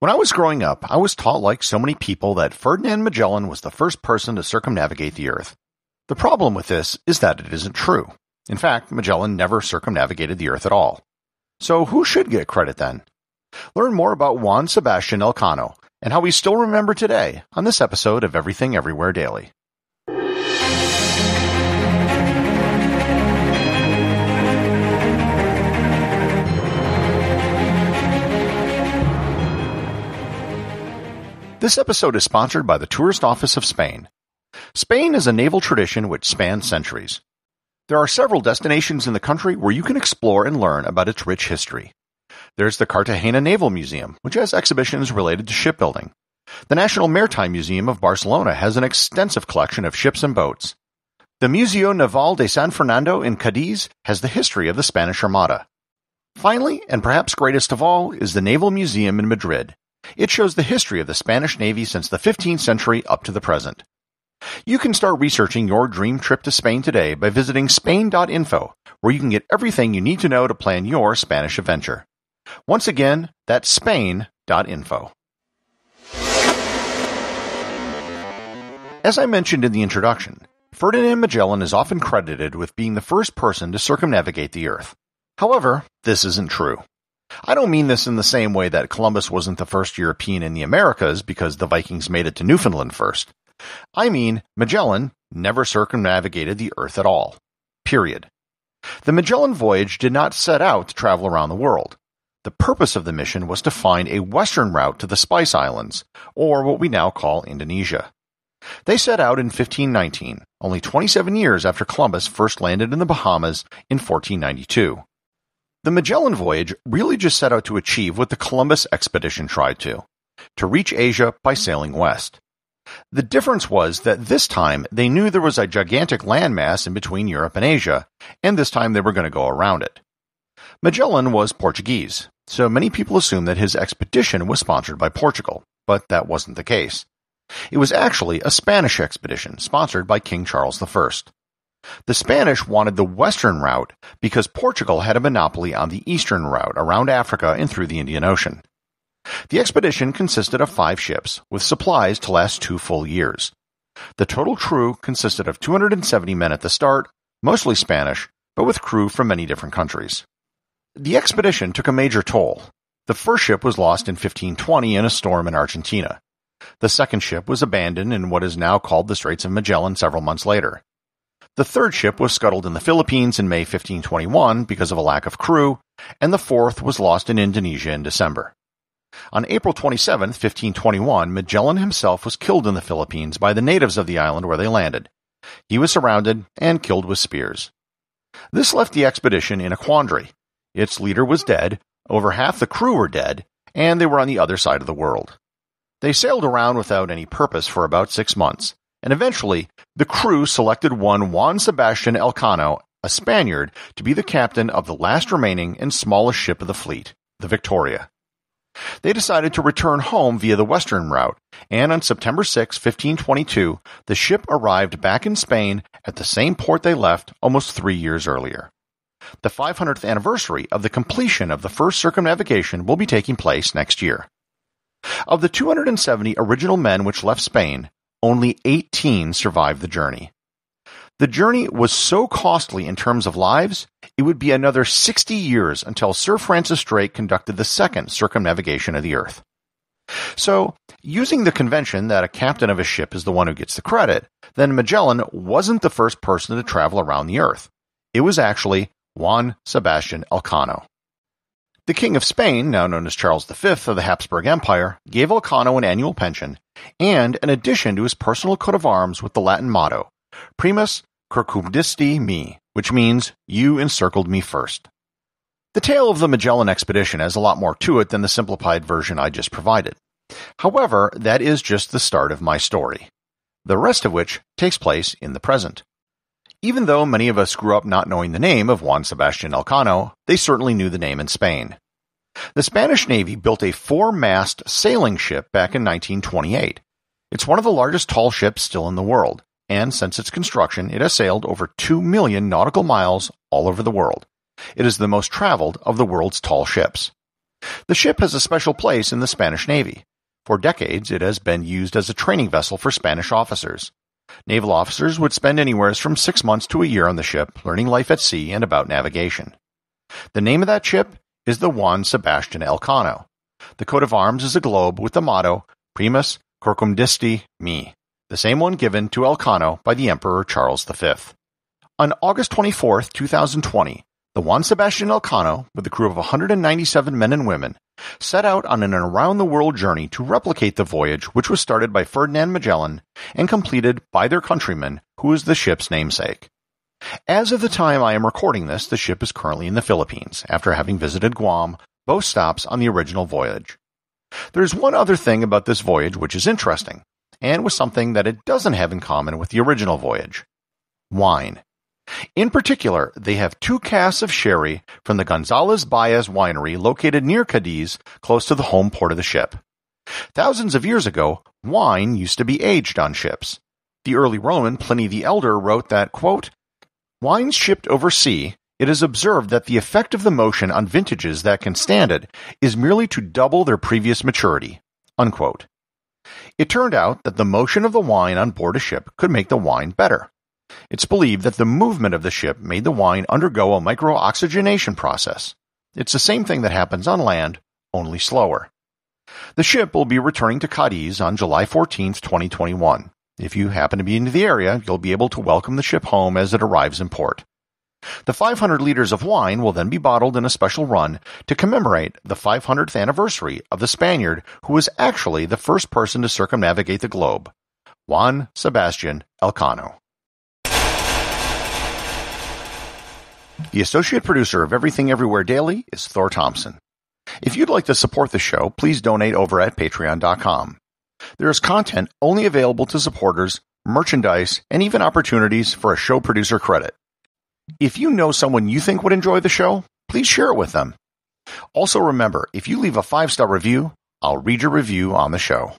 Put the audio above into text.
When I was growing up, I was taught, like so many people, that Ferdinand Magellan was the first person to circumnavigate the Earth. The problem with this is that it isn't true. In fact, Magellan never circumnavigated the Earth at all. So who should get credit then? Learn more about Juan Sebastian Elcano and how we still remember today on this episode of Everything Everywhere Daily. This episode is sponsored by the Tourist Office of Spain. Spain is a naval tradition which spans centuries. There are several destinations in the country where you can explore and learn about its rich history. There's the Cartagena Naval Museum, which has exhibitions related to shipbuilding. The National Maritime Museum of Barcelona has an extensive collection of ships and boats. The Museo Naval de San Fernando in Cadiz has the history of the Spanish Armada. Finally, and perhaps greatest of all, is the Naval Museum in Madrid, it shows the history of the Spanish Navy since the 15th century up to the present. You can start researching your dream trip to Spain today by visiting Spain.info, where you can get everything you need to know to plan your Spanish adventure. Once again, that's Spain.info. As I mentioned in the introduction, Ferdinand Magellan is often credited with being the first person to circumnavigate the Earth. However, this isn't true. I don't mean this in the same way that Columbus wasn't the first European in the Americas because the Vikings made it to Newfoundland first. I mean, Magellan never circumnavigated the earth at all. Period. The Magellan voyage did not set out to travel around the world. The purpose of the mission was to find a western route to the Spice Islands, or what we now call Indonesia. They set out in 1519, only 27 years after Columbus first landed in the Bahamas in 1492. The Magellan voyage really just set out to achieve what the Columbus expedition tried to to reach Asia by sailing west. The difference was that this time they knew there was a gigantic landmass in between Europe and Asia, and this time they were going to go around it. Magellan was Portuguese, so many people assumed that his expedition was sponsored by Portugal, but that wasn't the case. It was actually a Spanish expedition sponsored by King Charles I. The Spanish wanted the western route because Portugal had a monopoly on the eastern route around Africa and through the Indian Ocean. The expedition consisted of five ships, with supplies to last two full years. The total crew consisted of 270 men at the start, mostly Spanish, but with crew from many different countries. The expedition took a major toll. The first ship was lost in 1520 in a storm in Argentina. The second ship was abandoned in what is now called the Straits of Magellan several months later. The third ship was scuttled in the Philippines in May 1521 because of a lack of crew, and the fourth was lost in Indonesia in December. On April 27, 1521, Magellan himself was killed in the Philippines by the natives of the island where they landed. He was surrounded and killed with spears. This left the expedition in a quandary. Its leader was dead, over half the crew were dead, and they were on the other side of the world. They sailed around without any purpose for about six months, and eventually the crew selected one Juan Sebastian Elcano, a Spaniard, to be the captain of the last remaining and smallest ship of the fleet, the Victoria. They decided to return home via the western route, and on September 6, 1522, the ship arrived back in Spain at the same port they left almost three years earlier. The 500th anniversary of the completion of the first circumnavigation will be taking place next year. Of the 270 original men which left Spain, only 18 survived the journey. The journey was so costly in terms of lives, it would be another 60 years until Sir Francis Drake conducted the second circumnavigation of the Earth. So, using the convention that a captain of a ship is the one who gets the credit, then Magellan wasn't the first person to travel around the Earth. It was actually Juan Sebastian Elcano. The King of Spain, now known as Charles V of the Habsburg Empire, gave Elcano an annual pension and an addition to his personal coat of arms with the Latin motto, Primus circumdisti me, which means, You encircled me first. The tale of the Magellan expedition has a lot more to it than the simplified version I just provided. However, that is just the start of my story, the rest of which takes place in the present. Even though many of us grew up not knowing the name of Juan Sebastian Elcano, they certainly knew the name in Spain. The Spanish Navy built a four mast sailing ship back in 1928. It's one of the largest tall ships still in the world, and since its construction, it has sailed over 2 million nautical miles all over the world. It is the most traveled of the world's tall ships. The ship has a special place in the Spanish Navy. For decades, it has been used as a training vessel for Spanish officers. Naval officers would spend anywhere from six months to a year on the ship, learning life at sea and about navigation. The name of that ship is the Juan Sebastian Elcano. The coat of arms is a globe with the motto Primus Corcumdisti Me, the same one given to Elcano by the Emperor Charles V. On August 24, 2020, the Juan Sebastian Elcano, with a crew of 197 men and women, set out on an around-the-world journey to replicate the voyage which was started by Ferdinand Magellan and completed by their countryman, who is the ship's namesake. As of the time I am recording this, the ship is currently in the Philippines, after having visited Guam, both stops on the original voyage. There is one other thing about this voyage which is interesting, and was something that it doesn't have in common with the original voyage. Wine. In particular, they have two casks of sherry from the González Baez winery located near Cadiz, close to the home port of the ship. Thousands of years ago, wine used to be aged on ships. The early Roman Pliny the Elder wrote that, quote, Wines shipped over sea, it is observed that the effect of the motion on vintages that can stand it is merely to double their previous maturity. Unquote. It turned out that the motion of the wine on board a ship could make the wine better. It's believed that the movement of the ship made the wine undergo a micro-oxygenation process. It's the same thing that happens on land, only slower. The ship will be returning to Cadiz on July 14, 2021. If you happen to be in the area, you'll be able to welcome the ship home as it arrives in port. The 500 liters of wine will then be bottled in a special run to commemorate the 500th anniversary of the Spaniard who was actually the first person to circumnavigate the globe, Juan Sebastian Elcano. The associate producer of Everything Everywhere Daily is Thor Thompson. If you'd like to support the show, please donate over at patreon.com. There is content only available to supporters, merchandise, and even opportunities for a show producer credit. If you know someone you think would enjoy the show, please share it with them. Also remember, if you leave a five-star review, I'll read your review on the show.